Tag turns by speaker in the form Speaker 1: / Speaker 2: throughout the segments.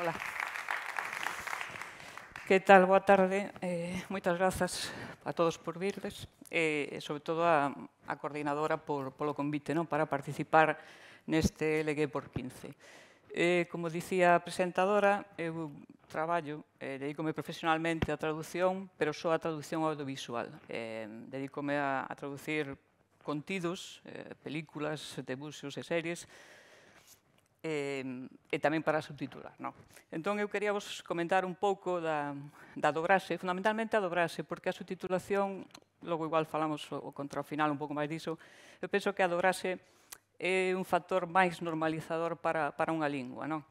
Speaker 1: Hola. Que tal? Boa tarde. Eh, moitas grazas a todos por virdes eh, e, eh, sobre todo, a, a coordinadora por, polo convite non? para participar neste LG por 15. Eh, como dicía a presentadora, eu traballo, eh, dedícome profesionalmente a traducción, pero só a traducción audiovisual. Eh, dedícome a, a traducir contidos, eh, películas, debuxos e series, e, e tamén para subtitular. No? Entón, eu quería vos comentar un pouco da, da dobrase, fundamentalmente a dobrase, porque a subtitulación, logo igual falamos o, o contra o final un pouco máis diso, eu penso que a dobrase é un factor máis normalizador para, para unha lingua. Non?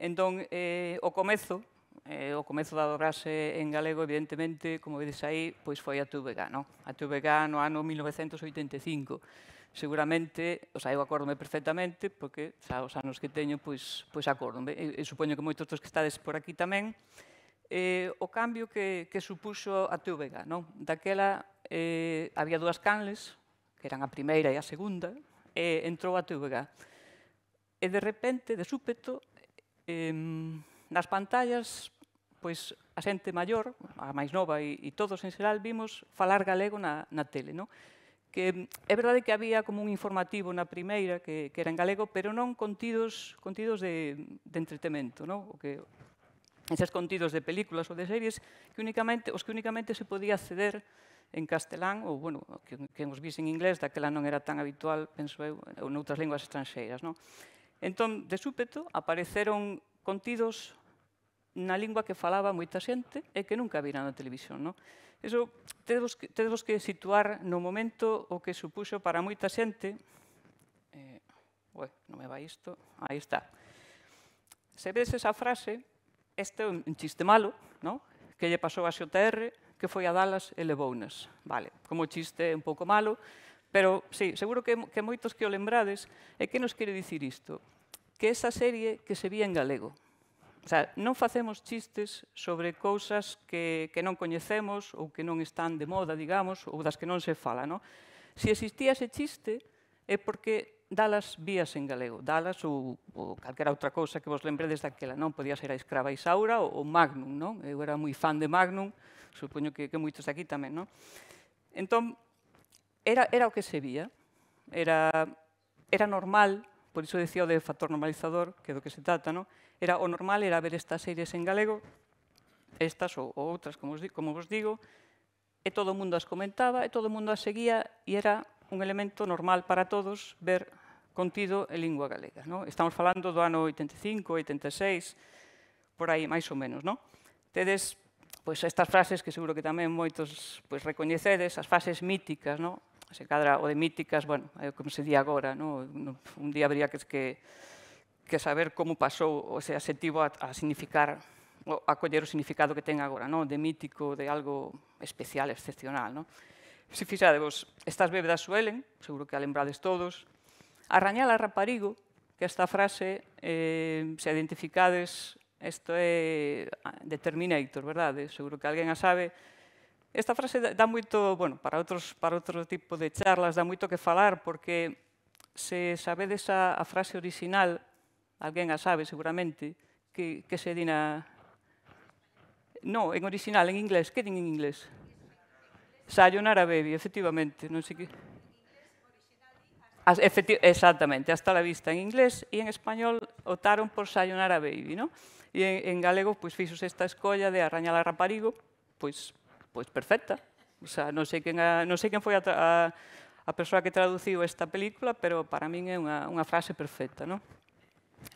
Speaker 1: Entón, eh, o comezo, eh, o comezo da dobrase en galego, evidentemente, como vedes aí, pois foi a TVG, non? a TVG no ano 1985 seguramente, o sea, eu acordome perfectamente, porque xa os anos que teño, pois, pois acordome. E, e supoño que moitos dos que estades por aquí tamén, eh, o cambio que, que supuxo a TVG. Non? Daquela eh, había dúas canles, que eran a primeira e a segunda, e entrou a TVG. E de repente, de súpeto, eh, nas pantallas, pois a xente maior, a máis nova e, e todos en xeral, vimos falar galego na, na tele. Non? que é verdade que había como un informativo na primeira, que, que era en galego, pero non contidos, contidos de, de entretemento, non? O que, esas contidos de películas ou de series que únicamente, os que únicamente se podía acceder en castelán, ou, bueno, que, que os vis en inglés, daquela non era tan habitual, penso eu, ou noutras linguas estranxeiras, non? Entón, de súpeto, apareceron contidos na lingua que falaba moita xente e que nunca vira na televisión. No? Eso temos que, temos que situar no momento o que supuxo para moita xente eh, ué, non me vai isto, aí está. Se ves esa frase, este é un chiste malo, no? que lle pasou a XOTR, que foi a Dallas e levounas. Vale, como chiste un pouco malo, pero sí, seguro que, que moitos que o lembrades, e que nos quere dicir isto? Que esa serie que se vía en galego, O sea, non facemos chistes sobre cousas que, que non coñecemos ou que non están de moda, digamos, ou das que non se fala. No? Se existía ese chiste é porque dalas vías en galego, dalas ou, ou calquera outra cousa que vos desde daquela, non? Podía ser a escrava Isaura ou, ou Magnum, non? Eu era moi fan de Magnum, supoño que, que moitos aquí tamén, non? Entón, era, era o que se vía, era, era normal, por iso decía o de factor normalizador, que é do que se trata, non? era o normal era ver estas series en galego, estas ou, ou outras, como vos, como vos digo, e todo o mundo as comentaba, e todo o mundo as seguía, e era un elemento normal para todos ver contido en lingua galega. No? Estamos falando do ano 85, 86, por aí, máis ou menos. No? Tedes pois, estas frases que seguro que tamén moitos pois, recoñecedes, as frases míticas, no? se cadra o de míticas, bueno, como se di agora, no? un día habría que, que que saber como pasou ese adxetivo a, a significar a coller o significado que ten agora, non? de mítico, de algo especial, excepcional. Non? Se fixadevos, estas bebedas suelen, seguro que a lembrades todos, arrañala a raparigo, que esta frase, eh, se identificades, isto é de Terminator, verdade? Seguro que alguén a sabe. Esta frase dá moito, bueno, para, outros, para outro tipo de charlas, dá moito que falar, porque se sabedes a, a frase original, alguén a sabe seguramente, que, que se di na... No, en original, en inglés. Que din en inglés? Sayonara Baby, efectivamente. Non sei que... As, efecti exactamente, hasta la vista en inglés e en español optaron por Sayonara Baby, non? E en, en galego pois fixos esta escolla de arrañar a raparigo, pois, pois perfecta. O sea, non sei quen, a, non sei quen foi a, a, a persoa que traduciu esta película, pero para min é unha, unha frase perfecta, non?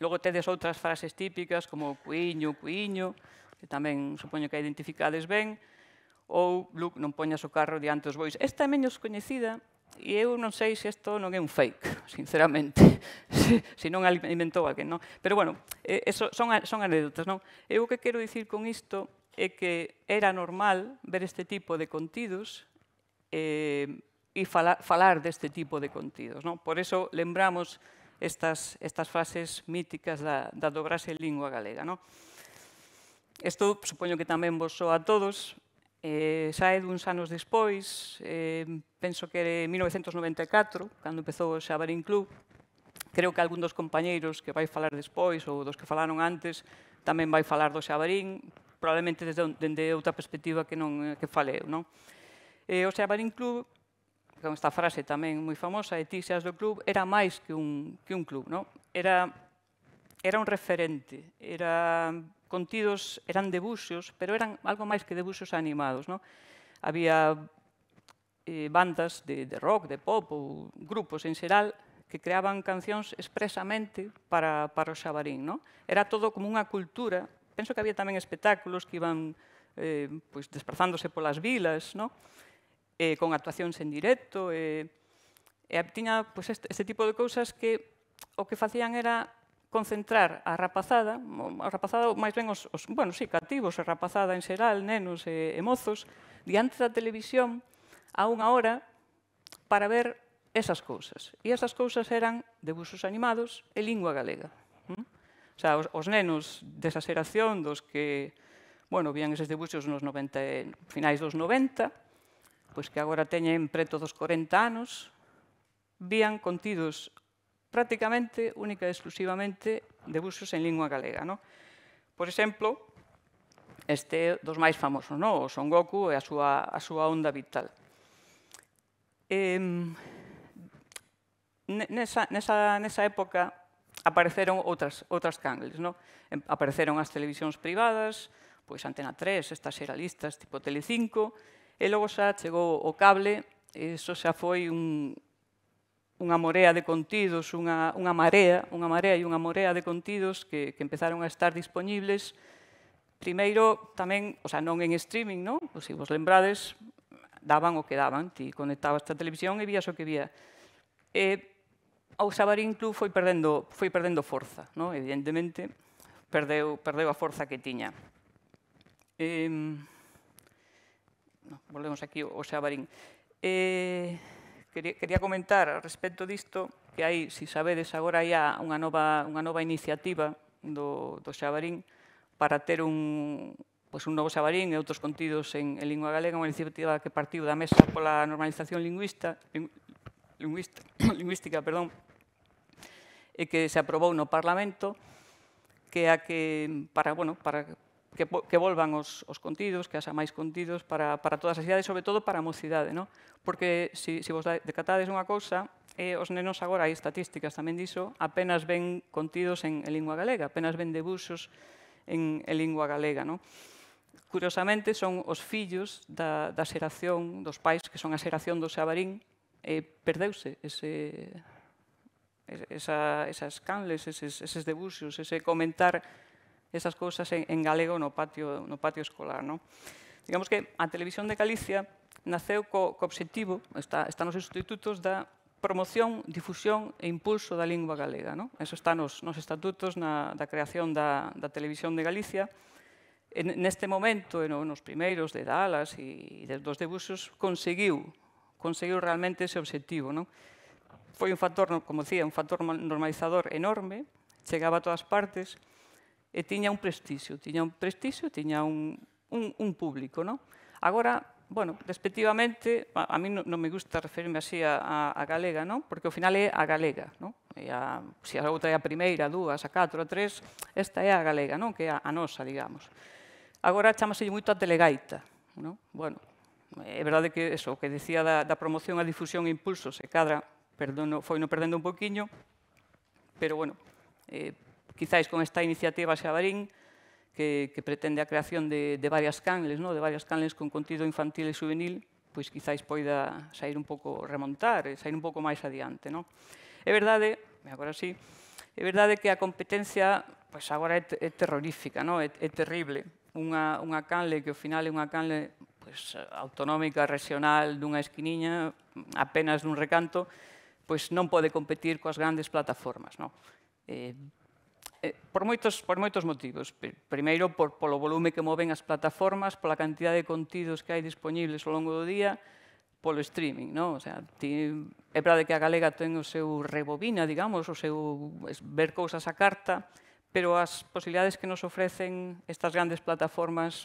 Speaker 1: Logo tedes outras frases típicas como cuiño, cuiño, que tamén supoño que a identificades ben, ou Luke non poñas o carro diante dos bois. Esta é menos coñecida e eu non sei se isto non é un fake, sinceramente, se, se non alimentou alguén, non? Pero bueno, eh, eso, son, son anécdotas, non? Eu o que quero dicir con isto é que era normal ver este tipo de contidos eh, e fala, falar deste tipo de contidos, non? Por eso lembramos estas, estas fases míticas da, da dobrase lingua galega. No? Isto, supoño que tamén vos soa a todos, eh, sae duns anos despois, eh, penso que 1994, cando empezou o Xabarín Club, creo que algún dos compañeiros que vai falar despois ou dos que falaron antes tamén vai falar do Xabarín, probablemente desde, dende outra perspectiva que non que eu. Non? Eh, o Xabarín Club con esta frase tamén moi famosa, e ti seas do club, era máis que un, que un club, non? Era, era un referente, era contidos, eran debuxos, pero eran algo máis que debuxos animados, non? Había eh, bandas de, de rock, de pop ou grupos en xeral que creaban cancións expresamente para, para o xabarín. non? Era todo como unha cultura. Penso que había tamén espectáculos que iban eh, pois, desplazándose polas vilas. non? eh, con actuacións en directo, eh, e tiña pues, este, este tipo de cousas que o que facían era concentrar a rapazada, a rapazada ou máis ben os, os bueno, sí, cativos, a rapazada en xeral, nenos e, e mozos, diante da televisión a unha hora para ver esas cousas. E esas cousas eran debuxos animados e lingua galega. ¿Mm? O sea, os, os nenos desa xeración dos que, bueno, vían eses debuxos nos 90, finais dos 90, pois que agora teñen preto dos 40 anos, vían contidos prácticamente, única e exclusivamente, de buxos en lingua galega. No? Por exemplo, este dos máis famosos, no? o Son Goku e a súa, a súa onda vital. Eh, nesa, nesa, nesa época apareceron outras, outras cangles. No? Apareceron as televisións privadas, pois Antena 3, estas serialistas tipo Telecinco, E logo xa chegou o cable, e iso xa foi un, unha morea de contidos, unha, unha marea, unha marea e unha morea de contidos que, que empezaron a estar disponibles. Primeiro, tamén, o sea, non en streaming, non? Pois, se vos lembrades, daban o que daban. Ti conectabas a televisión e vías o que vía. E o Xabarín Club foi perdendo, foi perdendo forza, non? Evidentemente, perdeu, perdeu a forza que tiña. Eh, no, volvemos aquí o Xabarín. Eh, quería, quería comentar respecto disto que hai, se si sabedes, agora hai unha nova, unha nova iniciativa do, do Xabarín para ter un, pois, un novo Xabarín e outros contidos en, en lingua galega, unha iniciativa que partiu da Mesa pola Normalización Lingüista, ling, lingüista Lingüística, perdón, e que se aprobou no Parlamento, que a que para, bueno, para, que, que volvan os, os contidos, que haxa máis contidos para, para todas as idades, sobre todo para a mocidade, non? Porque se si, si vos decatades unha cousa, eh, os nenos agora, hai estatísticas tamén diso, apenas ven contidos en, en lingua galega, apenas ven debuxos en, en lingua galega, non? Curiosamente, son os fillos da, da xeración dos pais, que son a xeración do Xabarín, eh, perdeuse ese, esa, esas canles, eses, eses debuxos, ese comentar esas cousas en, en galego no patio, no patio escolar. No? Digamos que a televisión de Galicia naceu co, co obxectivo, está, está nos institutos da promoción, difusión e impulso da lingua galega. No? Eso está nos, nos estatutos na, da creación da, da Televisión de Galicia. En, neste momento, en, nos primeiros de Dallas e de, dos debuxos, conseguiu, conseguiu realmente ese objetivo. No? Foi un factor, como dicía, un factor normalizador enorme, chegaba a todas partes, e tiña un prestixio, tiña un prestixio, tiña un, un, un público, non? Agora, bueno, respectivamente, a, a mí non, no me gusta referirme así a, a, a galega, non? Porque ao final é a galega, non? E a, se a outra é a primeira, a dúas, a catro, a tres, esta é a galega, non? Que é a, a nosa, digamos. Agora chamase moito a telegaita, non? Bueno, é verdade que eso, o que decía da, da promoción a difusión e impulso se cadra, perdono, foi no perdendo un poquinho, pero bueno, eh, quizáis con esta iniciativa Xabarín, que, que pretende a creación de, de varias canles, no? de varias canles con contido infantil e juvenil, pois quizáis poida sair un pouco remontar, eh, sair un pouco máis adiante. No? É verdade, agora sí, é verdade que a competencia pois agora é, é terrorífica, no? é, é terrible. Unha, unha canle que ao final é unha canle pois, autonómica, regional, dunha esquiniña, apenas dun recanto, pois non pode competir coas grandes plataformas. No? Eh, Eh, por moitos, por moitos motivos. Primeiro, por, polo volume que moven as plataformas, pola cantidad de contidos que hai disponibles ao longo do día, polo streaming, non? O sea, ti, é de que a galega ten o seu rebobina, digamos, o seu ver cousas a carta, pero as posibilidades que nos ofrecen estas grandes plataformas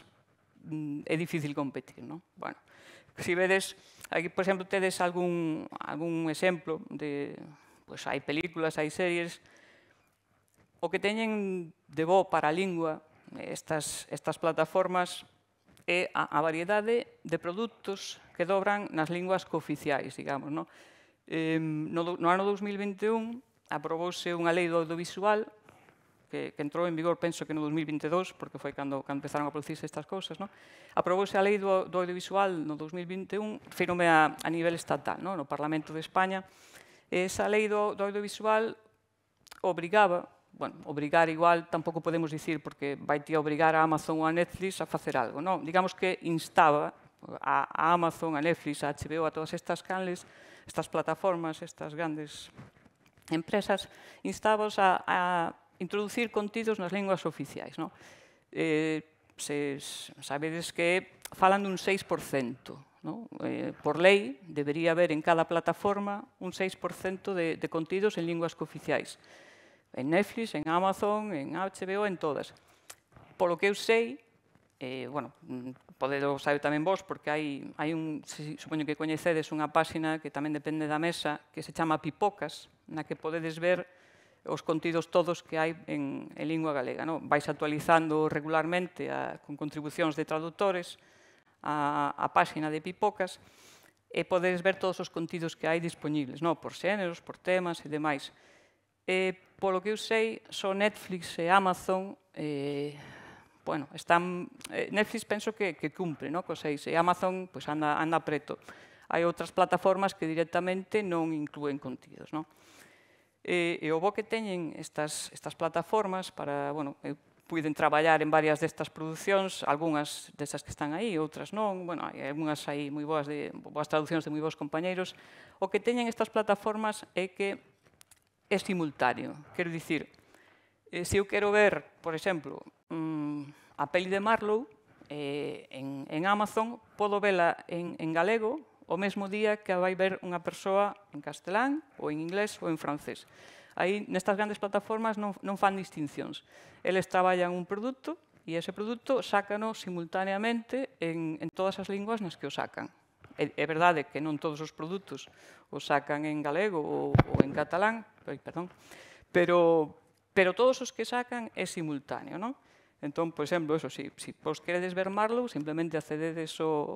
Speaker 1: mm, é difícil competir, non? Bueno, si vedes, aquí, por exemplo, tedes algún, algún exemplo de, pois pues, hai películas, hai series, o que teñen de bo para a lingua eh, estas, estas plataformas é a, a variedade de produtos que dobran nas linguas cooficiais, digamos. No, eh, no, no ano 2021 aprobouse unha lei do audiovisual que, que entrou en vigor, penso que no 2022, porque foi cando, cando empezaron a producirse estas cousas, no? aprobouse a lei do, do audiovisual no 2021, firme a, a nivel estatal, no? no Parlamento de España, e esa lei do, do audiovisual obrigaba bueno, obrigar igual tampouco podemos dicir porque vai te obrigar a Amazon ou a Netflix a facer algo, non? Digamos que instaba a, a Amazon, a Netflix, a HBO, a todas estas canles, estas plataformas, estas grandes empresas, instabos a, a introducir contidos nas linguas oficiais, non? Eh, se, sabedes que falan dun 6%, Non? Eh, por lei, debería haber en cada plataforma un 6% de, de contidos en linguas cooficiais. oficiais en Netflix, en Amazon, en HBO, en todas. Polo que eu sei, eh, bueno, podedo saber tamén vos, porque hai, hai un, si, supoño que coñecedes unha páxina que tamén depende da mesa, que se chama Pipocas, na que podedes ver os contidos todos que hai en, en lingua galega. No? Vais actualizando regularmente a, con contribucións de traductores a, a páxina de Pipocas, e podedes ver todos os contidos que hai disponibles, no? por xéneros, por temas e demais. Eh, Polo que eu sei, só Netflix e Amazon eh, bueno, están, eh, Netflix penso que, que cumpre no? co seis, e Amazon pues, anda, anda preto. Hai outras plataformas que directamente non incluen contidos. No? E, e o bo que teñen estas, estas plataformas para, bueno, eu puiden traballar en varias destas producións, algunhas destas que están aí, outras non, bueno, hai algunhas aí moi boas, de, boas traduccións de moi bons compañeiros. O que teñen estas plataformas é que é simultáneo. Quero dicir, eh, se eu quero ver, por exemplo, mm, a peli de Marlowe eh, en, en Amazon, podo vela en, en galego o mesmo día que a vai ver unha persoa en castelán ou en inglés ou en francés. Aí, nestas grandes plataformas, non, non fan distincións. Eles traballan un produto e ese produto sácano simultaneamente en, en todas as linguas nas que o sacan. É, é verdade que non todos os produtos o sacan en galego ou, ou en catalán, ay, perdón, pero, pero todos os que sacan é simultáneo, non? Entón, por exemplo, eso, si, si vos queredes ver Marlow, simplemente accededes o,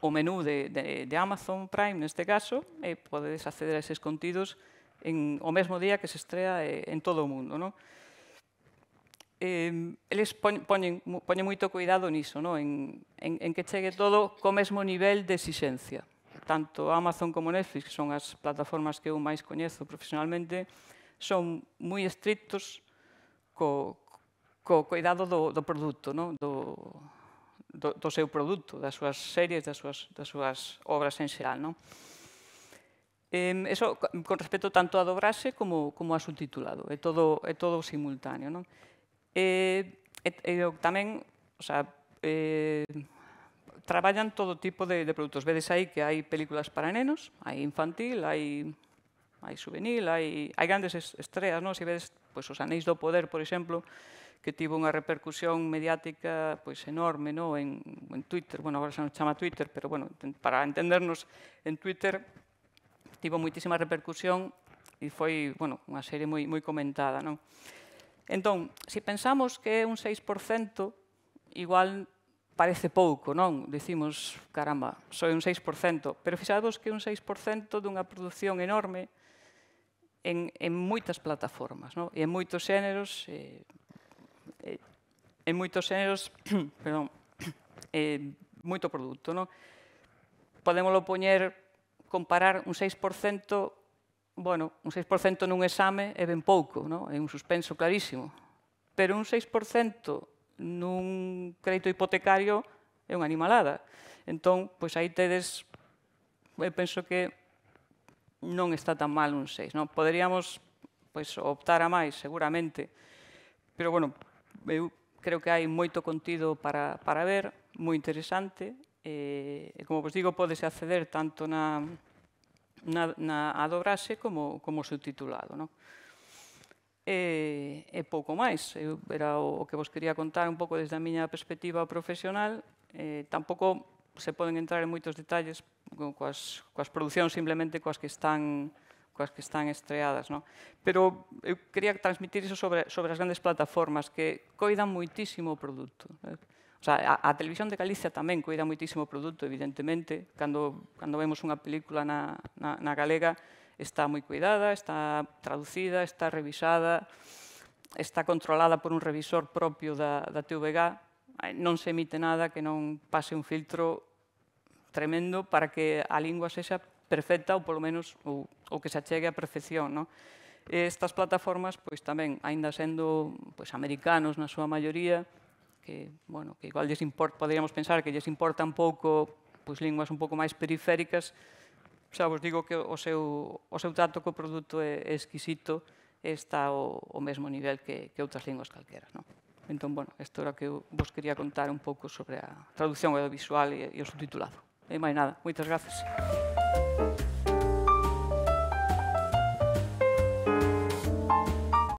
Speaker 1: o menú de, de, de Amazon Prime, neste caso, e podedes acceder a eses contidos en, o mesmo día que se estrea eh, en todo o mundo. Non? eh, eles poñen, poñen moito cuidado niso, no? en, en, en que chegue todo co mesmo nivel de exixencia tanto Amazon como Netflix, que son as plataformas que eu máis coñezo profesionalmente, son moi estrictos co, co cuidado do, do produto, no? do, do, do seu produto, das súas series, das súas, das súas obras en xeral. Non? Eh, eso con respecto tanto a dobraxe como, como a subtitulado, é todo, é todo simultáneo. Non? Eh, e, e, e tamén, o sea, eh, traballan todo tipo de, de produtos. Vedes aí que hai películas para nenos, hai infantil, hai hai juvenil, hai, hai grandes estreas, non? Se vedes pois, os Anéis do Poder, por exemplo, que tivo unha repercusión mediática pois, enorme no? en, en Twitter, bueno, agora se nos chama Twitter, pero bueno, para entendernos en Twitter, tivo moitísima repercusión e foi bueno, unha serie moi, moi comentada. Non? Entón, se pensamos que é un 6%, igual parece pouco, non? Dicimos, caramba, só é un 6%, pero fixados que un 6% dunha produción enorme en, en moitas plataformas, non? E en moitos xéneros, eh, eh, en moitos xéneros, perdón, eh, moito produto, non? Podémoslo poñer, comparar un 6%, bueno, un 6% nun exame é ben pouco, non? É un suspenso clarísimo, pero un 6% nun crédito hipotecario é unha animalada. Entón, pois aí tedes, eu penso que non está tan mal un 6. Non? Poderíamos pois, optar a máis, seguramente, pero, bueno, eu creo que hai moito contido para, para ver, moi interesante, e, e como vos digo, podese acceder tanto na, na, na adobrase como, como subtitulado. Non? e, e pouco máis. Eu era o, o que vos quería contar un pouco desde a miña perspectiva profesional. Eh, tampouco se poden entrar en moitos detalles coas, coas producións simplemente coas que están coas que están estreadas. No? Pero eu quería transmitir iso sobre, sobre as grandes plataformas que coidan moitísimo o produto. ¿eh? O sea, a, a televisión de Galicia tamén coida moitísimo o produto, evidentemente. Cando, cando vemos unha película na, na, na galega, está moi cuidada, está traducida, está revisada, está controlada por un revisor propio da, da TVG, non se emite nada que non pase un filtro tremendo para que a lingua sexa perfecta ou polo menos ou, ou que se achegue a perfección, non? Estas plataformas, pois tamén, aínda sendo pois, americanos na súa maioría, que, bueno, que igual lles import, poderíamos pensar que lles importan pouco pois, linguas un pouco máis periféricas, xa vos digo que o seu, o seu trato co produto é, exquisito e está ao, ao mesmo nivel que, que outras linguas calquera. Non? Entón, bueno, isto era que eu vos quería contar un pouco sobre a traducción audiovisual e, e o subtitulado. E máis nada, moitas gracias. Música